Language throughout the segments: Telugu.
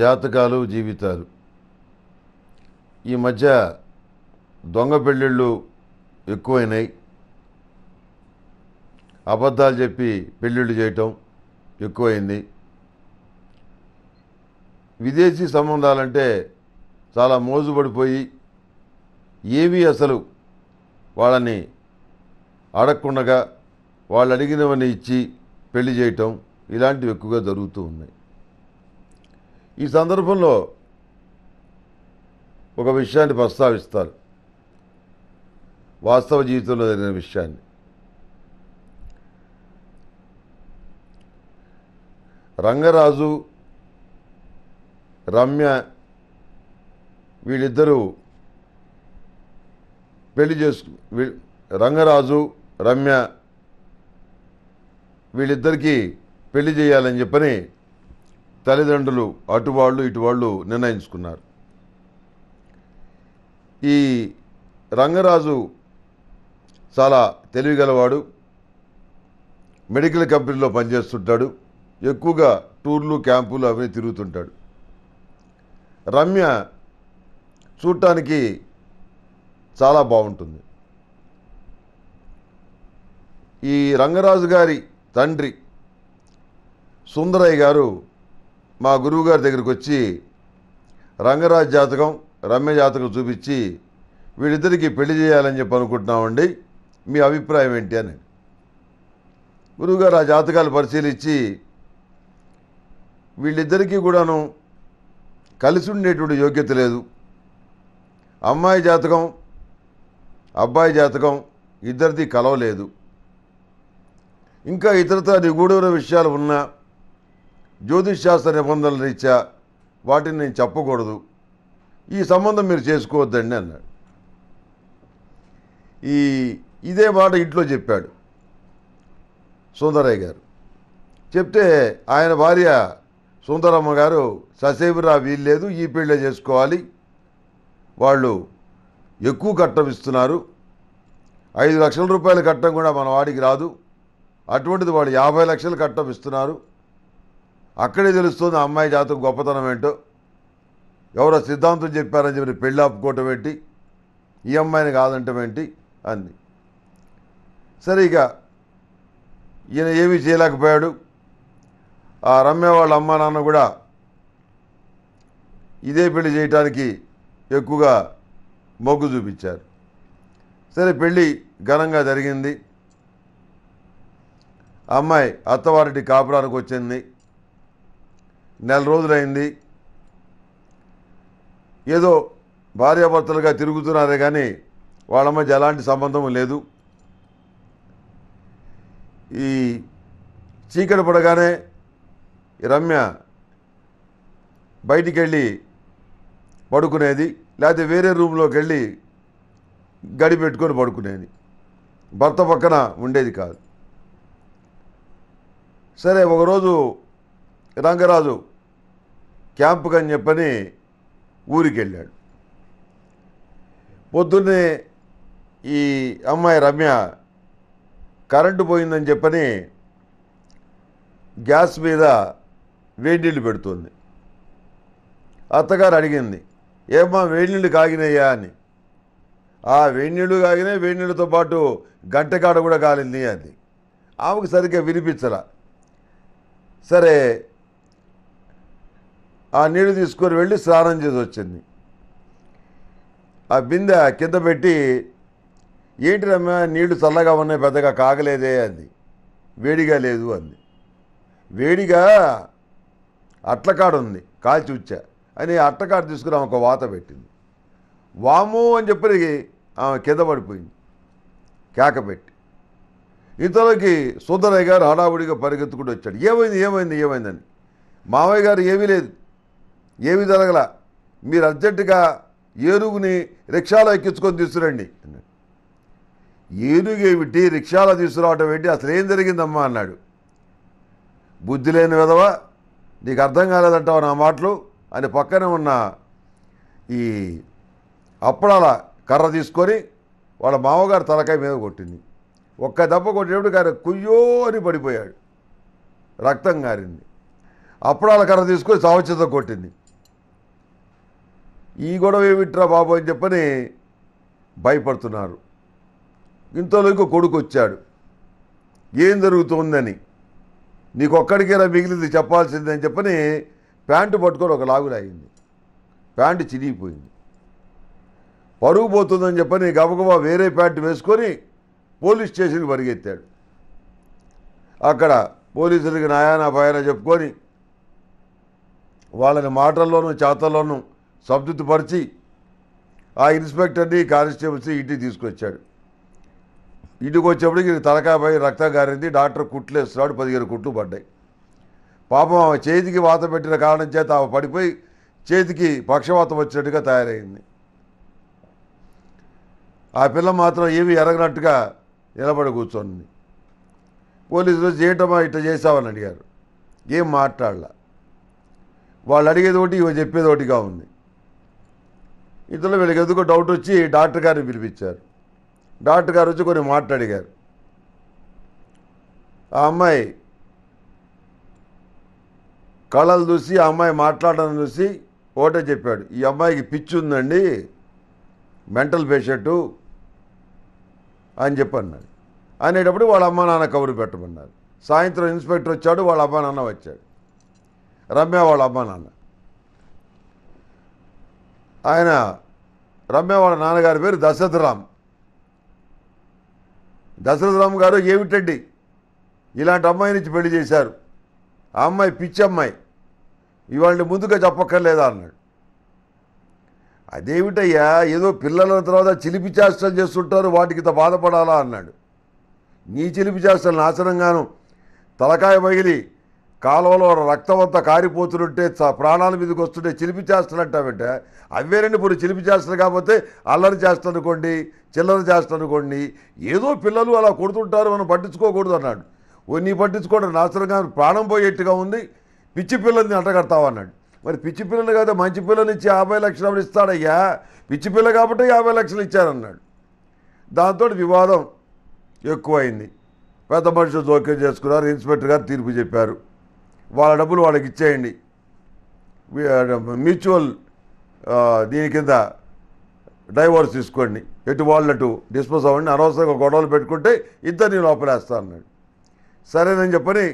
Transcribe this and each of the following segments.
జాతకాలు జీవితాలు ఈ మధ్య దొంగ పెళ్ళిళ్ళు ఎక్కువైనాయి అబద్ధాలు చెప్పి పెళ్ళిళ్ళు చేయటం ఎక్కువైంది విదేశీ సంబంధాలంటే చాలా మోజుపడిపోయి ఏవి అసలు వాళ్ళని అడగకుండగా వాళ్ళు అడిగినవన్నీ ఇచ్చి పెళ్లి చేయటం ఇలాంటివి ఎక్కువగా జరుగుతూ ఉన్నాయి ఈ సందర్భంలో ఒక విషయాన్ని ప్రస్తావిస్తారు వాస్తవ జీవితంలో జరిగిన విషయాన్ని రంగరాజు రమ్య వీళ్ళిద్దరూ పెళ్లి చేసుకు రంగరాజు రమ్య వీళ్ళిద్దరికీ పెళ్లి చేయాలని చెప్పని తల్లిదండ్రులు అటువాళ్ళు ఇటువాళ్ళు నిర్ణయించుకున్నారు ఈ రంగరాజు చాలా తెలివిగలవాడు మెడికల్ కంపెనీలో పనిచేస్తుంటాడు ఎక్కువగా టూర్లు క్యాంపులు అవి తిరుగుతుంటాడు రమ్య చూడటానికి చాలా బాగుంటుంది ఈ రంగరాజు గారి తండ్రి సుందరయ్య గారు మా గురువుగారి దగ్గరికి వచ్చి రంగరాజ్ జాతకం రమ్య జాతకం చూపించి వీళ్ళిద్దరికీ పెళ్లి చేయాలని చెప్పి అనుకుంటున్నామండి మీ అభిప్రాయం ఏంటి అని గురువుగారు ఆ జాతకాలు పరిశీలించి వీళ్ళిద్దరికీ కూడాను కలిసి ఉండేటువంటి యోగ్యత లేదు అమ్మాయి జాతకం అబ్బాయి జాతకం ఇద్దరిది కలవలేదు ఇంకా ఇతరత నిగూఢ విషయాలు ఉన్నా జ్యోతిష్ శాస్త్ర నిబంధనల రీత్యా వాటిని నేను చెప్పకూడదు ఈ సంబంధం మీరు చేసుకోవద్దండి అన్నాడు ఈ ఇదే మాట ఇంట్లో చెప్పాడు సుందరయ్య గారు చెప్తే ఆయన భార్య సుందరమ్మ గారు ససేవిరా వీల్లేదు ఈ పెళ్ళే చేసుకోవాలి వాళ్ళు ఎక్కువ కట్టం ఇస్తున్నారు ఐదు లక్షల రూపాయలు కట్టం కూడా మన వాడికి రాదు అటువంటిది వాళ్ళు యాభై లక్షలు కట్టం ఇస్తున్నారు అక్కడే తెలుస్తుంది అమ్మాయి జాతకు గొప్పతనం ఏంటో ఎవరో సిద్ధాంతం చెప్పారని చెప్పి పెళ్ళి ఆపుకోవటం ఏంటి ఈ అమ్మాయిని కాదంటే ఏంటి అంది సరే ఇక ఈయన ఏమీ చేయలేకపోయాడు ఆ రమ్య వాళ్ళ అమ్మ నాన్న కూడా ఇదే పెళ్లి చేయటానికి ఎక్కువగా మొగ్గు చూపించారు సరే పెళ్ళి ఘనంగా జరిగింది అమ్మాయి అత్తవారింటి కాపురానికి వచ్చింది నెల రోజులైంది ఏదో భార్యాభర్తలుగా తిరుగుతున్నారే కానీ వాళ్ళ మధ్య ఎలాంటి సంబంధం లేదు ఈ చీకటి పడగానే రమ్య బయటికి వెళ్ళి పడుకునేది లేకపోతే వేరే రూమ్లోకి వెళ్ళి గడిపెట్టుకొని పడుకునేది భర్త పక్కన ఉండేది కాదు సరే ఒకరోజు రంగరాజు క్యాంపుకి అని చెప్పని ఊరికి వెళ్ళాడు పొద్దున్నే ఈ అమ్మాయి రమ్య కరెంటు పోయిందని చెప్పని గ్యాస్ మీద వేడినీళ్ళు పెడుతుంది అత్తగారు అడిగింది ఏమ్మా వేడినీళ్ళు కాగినయ్యా అని ఆ వేడినీళ్ళు కాగినాయి వేడినీళ్ళతో పాటు గంటకాడ కూడా కాలింది అది ఆమెకు సరిగ్గా వినిపించరా సరే ఆ నీళ్లు తీసుకొని వెళ్ళి స్నానం చేసి వచ్చింది ఆ బిందె కింద పెట్టి ఏంటి రమ్మ నీళ్లు చల్లగా ఉన్నాయి పెద్దగా కాగలేదే అంది వేడిగా లేదు అంది వేడిగా అట్లకాడు ఉంది కాల్చి ఉచ్చా అని అట్టకాడు తీసుకుని ఆమె ఒక వాత పెట్టింది వాము అని చెప్పి ఆమె కింద పడిపోయింది కేక పెట్టి ఇంతలోకి సుందరయ్య గారు హడావుడిగా పరిగెత్తుకుంటూ వచ్చాడు ఏమైంది ఏమైంది ఏమైందని మావయ్య గారు ఏమీ లేదు ఏమి జరగల మీరు అర్జెంటుగా ఏనుగుని రిక్షాలో ఎక్కించుకొని తీసుకురండి ఏనుగు ఏమిటి రిక్షాలో తీసుకురావటం ఏంటి అసలు ఏం జరిగిందమ్మా అన్నాడు బుద్ధి లేని విధవ నీకు అర్థం కాలేదంటావు నా మాటలు అని పక్కనే ఉన్న ఈ అప్పడాల కర్ర తీసుకొని వాళ్ళ మామగారు తలకాయ మీద కొట్టింది ఒక్క దెబ్బ కొట్టినప్పుడు గారు కుయ్యో అని పడిపోయాడు రక్తం గారింది అప్పడాల కర్ర తీసుకొని సావచ్యత కొట్టింది ఈ గొడవ ఏమిట్రా బాబు అని చెప్పని భయపడుతున్నారు ఇంకో కొడుకు వచ్చాడు ఏం నీకు ఒక్కడికైనా మిగిలింది చెప్పాల్సిందని చెప్పని ప్యాంటు పట్టుకొని ఒక లాగులాగింది ప్యాంటు చిరిగిపోయింది పరుగు పోతుందని చెప్పని గబగబా వేరే ప్యాంటు వేసుకొని పోలీస్ స్టేషన్కి పరిగెత్తాడు అక్కడ పోలీసులకి నాయానా పాయన చెప్పుకొని వాళ్ళని మాటల్లోనూ చేతల్లోనూ సంతృప్తిపరిచి ఆ ఇన్స్పెక్టర్ని కానిస్టేబుల్స్ని ఇంటికి తీసుకొచ్చాడు ఇంటికి వచ్చేప్పటికి తలకాపై రక్తం గారింది డాక్టర్ కుట్లేస్తున్నాడు పదిహేను కుట్లు పడ్డాయి పాపం ఆమె చేతికి వాత పెట్టిన కారణం చేత ఆమె పడిపోయి చేతికి పక్షవాతం వచ్చినట్టుగా తయారైంది ఆ పిల్ల మాత్రం ఏమి ఎరగనట్టుగా నిలబడి కూర్చొని పోలీసులు చేయటమా ఇట్ట చేసావని అడిగారు ఏం మాట్లాడాల వాళ్ళు అడిగేది ఒకటి ఇవి చెప్పేది ఒకటిగా ఉంది ఇంతలో వీళ్ళకి ఎందుకో డౌట్ వచ్చి డాక్టర్ గారిని పిలిపించారు డాక్టర్ గారు వచ్చి కొన్ని మాట్లాడిగారు ఆ అమ్మాయి కళలు చూసి ఆ అమ్మాయి మాట్లాడడం చూసి ఓటే చెప్పాడు ఈ అమ్మాయికి పిచ్చి ఉందండి మెంటల్ పేషెంటు అని చెప్పన్నాడు అనేటప్పుడు వాళ్ళ అమ్మా నాన్న కబురు పెట్టమన్నారు సాయంత్రం ఇన్స్పెక్టర్ వచ్చాడు వాళ్ళ అమ్మ నాన్న వచ్చాడు రమ్య వాళ్ళ అమ్మ నాన్న ఆయన రమ్య వాళ్ళ నాన్నగారి పేరు దశరథరామ్ దశరథరామ్ గారు ఏమిటండి ఇలాంటి అమ్మాయిని ఇచ్చి పెళ్లి చేశారు ఆ అమ్మాయి పిచ్చి అమ్మాయి ఇవాళని ముందుగా చెప్పక్కర్లేదా అన్నాడు అదేమిటయ్యా ఏదో పిల్లల తర్వాత చిలిపి చేష్టలు చేస్తుంటారు వాటికి బాధపడాలా అన్నాడు నీ చిలిపి చేష్టలు నాశనంగాను తలకాయ పగిలి కాలువలో రక్తమంతా కారిపోతుంటే ప్రాణాల మీదకి వస్తుంటే చిలిపి చేస్తున్నట్టు అంటామంటే అవ్వేనండి ఇప్పుడు చిలిపి చేస్తారు కాకపోతే అల్లరి చేస్తానుకోండి చిల్లర చేస్తానుకోండి ఏదో పిల్లలు అలా కొడుతుంటారు మనం పట్టించుకోకూడదు అన్నాడు ఓ నీ పట్టించుకోవడం నాశనంగా ప్రాణం పోయేట్టుగా ఉంది పిచ్చి పిల్లల్ని అంటగడతావు అన్నాడు మరి పిచ్చి పిల్లలు కదా మంచి పిల్లలు ఇచ్చి యాభై లక్షలు ఇస్తాడయ్యా పిచ్చి పిల్ల కాబట్టి యాభై లక్షలు ఇచ్చారన్నాడు దాంతో వివాదం ఎక్కువైంది పెద్ద మనుషులు జోక్యం చేసుకున్నారు ఇన్స్పెక్టర్ గారు తీర్పు చెప్పారు వాళ్ళ డబ్బులు వాళ్ళకి ఇచ్చేయండి మ్యూచువల్ దీని కింద డైవర్స్ తీసుకోండి ఎటు వాళ్ళటు డిస్పోజ్ అవ్వండి అనవసరంగా గొడవలు పెట్టుకుంటే ఇద్దరిని లోపలేస్తా అన్నాడు సరేనని చెప్పని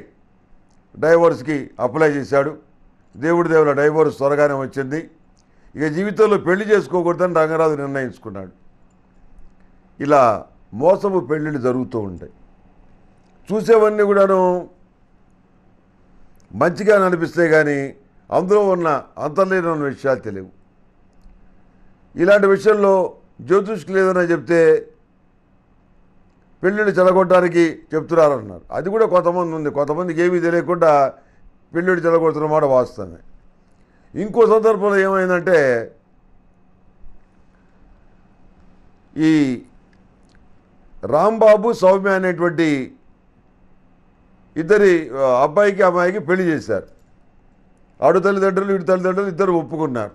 డైవర్స్కి అప్లై చేశాడు దేవుడి దేవుల డైవర్స్ త్వరగానే వచ్చింది ఇక జీవితంలో పెళ్లి చేసుకోకూడదని రంగరాజు నిర్ణయించుకున్నాడు ఇలా మోసపు పెళ్ళిళ్ళు జరుగుతూ ఉంటాయి చూసేవన్నీ కూడాను మంచిగా నడిపిస్తే కానీ అందులో ఉన్న ఉన్న విషయాలు తెలియవు ఇలాంటి విషయంలో జ్యోతిష్కి లేదని చెప్తే పెళ్ళిళ్ళు చెలగొట్టడానికి చెప్తున్నారన్నారు అది కూడా కొంతమంది ఉంది కొంతమందికి ఏమీ తెలియకుండా పెళ్ళిళ్ళు చెలగొడుతున్న మాట వాస్తవమే ఇంకో సందర్భంలో ఏమైందంటే ఈ రాంబాబు సౌమ్య అనేటువంటి ఇద్దరి అబ్బాయికి అమ్మాయికి పెళ్లి చేశారు ఆడు తల్లిదండ్రులు ఇటు తల్లిదండ్రులు ఇద్దరు ఒప్పుకున్నారు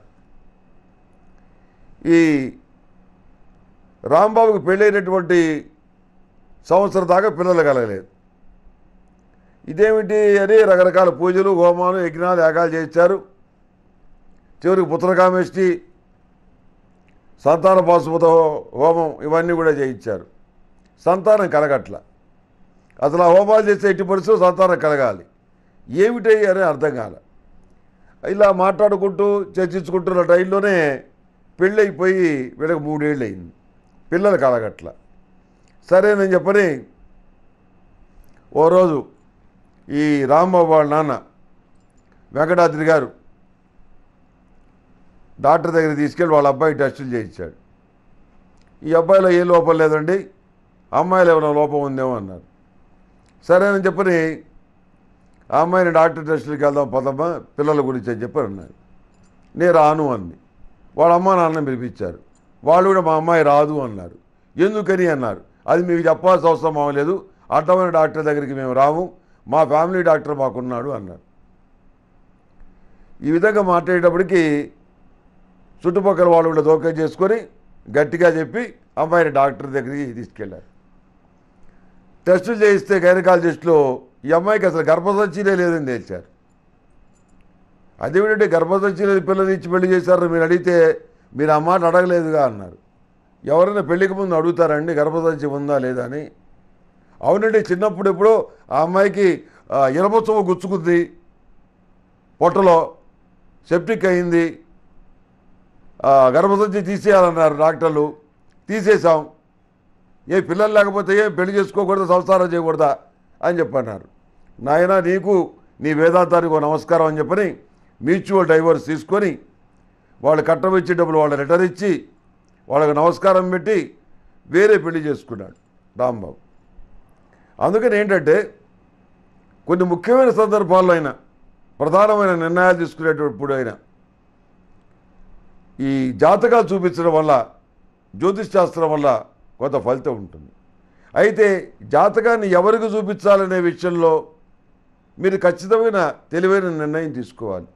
ఈ రాంబాబుకి పెళ్ళైనటువంటి సంవత్సరం దాకా పిల్లలు కలగలేదు ఇదేమిటి అని రకరకాల పూజలు హోమాలు యజ్ఞాలు యాగాలు చేయించారు చివరికి పుత్రకామేష్టి సంతాన పాశుపత హోమం ఇవన్నీ కూడా చేయించారు సంతానం కలగట్ల అసలు ఆ హోమాలు చేస్తే ఎట్టి పరిస్థితులు సంతానం కలగాలి ఏమిటయ్యి అని అర్థం కాల ఇలా మాట్లాడుకుంటూ చర్చించుకుంటున్న టైంలోనే పెళ్ళైపోయి వీళ్ళకి మూడేళ్ళు అయింది పిల్లలు కలగట్ల సరేనని చెప్పని ఓ రోజు ఈ రాంబాబు వాళ్ళ నాన్న వెంకటాద్రి గారు డాక్టర్ దగ్గర తీసుకెళ్ళి వాళ్ళ అబ్బాయి టెస్టులు చేయించాడు ఈ అబ్బాయిలో ఏ లోపం లేదండి అమ్మాయిలో ఏమైనా లోపం ఉందేమో అన్నారు సరే అని చెప్పని ఆ అమ్మాయిని డాక్టర్ టెస్టులకి వెళ్దాం పదమ్మా పిల్లల గురించి అని చెప్పి అన్నారు నేను రాను అంది వాళ్ళ అమ్మ నాన్న పిలిపించారు వాళ్ళు కూడా మా అమ్మాయి రాదు అన్నారు ఎందుకని అన్నారు అది మీకు చెప్పాల్సిన అవసరం అవ్వలేదు అర్థమైన డాక్టర్ దగ్గరికి మేము రాము మా ఫ్యామిలీ డాక్టర్ మాకున్నాడు అన్నారు ఈ విధంగా మాట్లాడేటప్పటికి చుట్టుపక్కల వాళ్ళు కూడా దోకా చేసుకొని గట్టిగా చెప్పి అమ్మాయిని డాక్టర్ దగ్గరికి తీసుకెళ్లారు టెస్టులు చేయిస్తే గైనకాలజిస్టులు ఈ అమ్మాయికి అసలు గర్భసంచీలే లేదని తేల్చారు అదేమిటంటే గర్భసంచి లేని పిల్లని ఇచ్చి పెళ్లి చేశారు మీరు అడిగితే మీరు ఆ మాట అడగలేదుగా అన్నారు ఎవరైనా పెళ్లికి ముందు అడుగుతారండి గర్భసంచి ఉందా లేదా అని అవునండి చిన్నప్పుడు ఎప్పుడో ఆ అమ్మాయికి ఇరపత్సవ గుచ్చుకుంది పొట్టలో సెప్టిక్ అయింది గర్భసంచి తీసేయాలన్నారు డాక్టర్లు తీసేసాం ఏ పిల్లలు లేకపోతే ఏ పెళ్లి చేసుకోకూడదా సంసారం చేయకూడదా అని చెప్పన్నారు నాయన నీకు నీ వేదాంతానికి ఒక నమస్కారం అని చెప్పని మ్యూచువల్ డైవర్స్ తీసుకొని వాళ్ళు కట్టమిచ్చి డబ్బులు వాళ్ళు రిటర్న్ ఇచ్చి వాళ్ళకు నమస్కారం పెట్టి వేరే పెళ్లి చేసుకున్నాడు రాంబాబు అందుకని ఏంటంటే కొన్ని ముఖ్యమైన సందర్భాల్లో అయినా ప్రధానమైన నిర్ణయాలు తీసుకునేటప్పుడు అయినా ఈ జాతకాలు చూపించడం వల్ల జ్యోతిష్ శాస్త్రం వల్ల కొంత ఫలితం ఉంటుంది అయితే జాతకాన్ని ఎవరికి చూపించాలనే విషయంలో మీరు ఖచ్చితమైన తెలివైన నిర్ణయం తీసుకోవాలి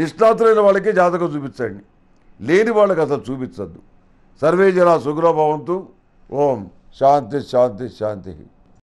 నిష్ణాతులైన వాళ్ళకే జాతకం చూపించండి లేని వాళ్ళకి అసలు చూపించద్దు సర్వే జన సుగ్రభవంతు ఓం శాంతి శాంతి శాంతి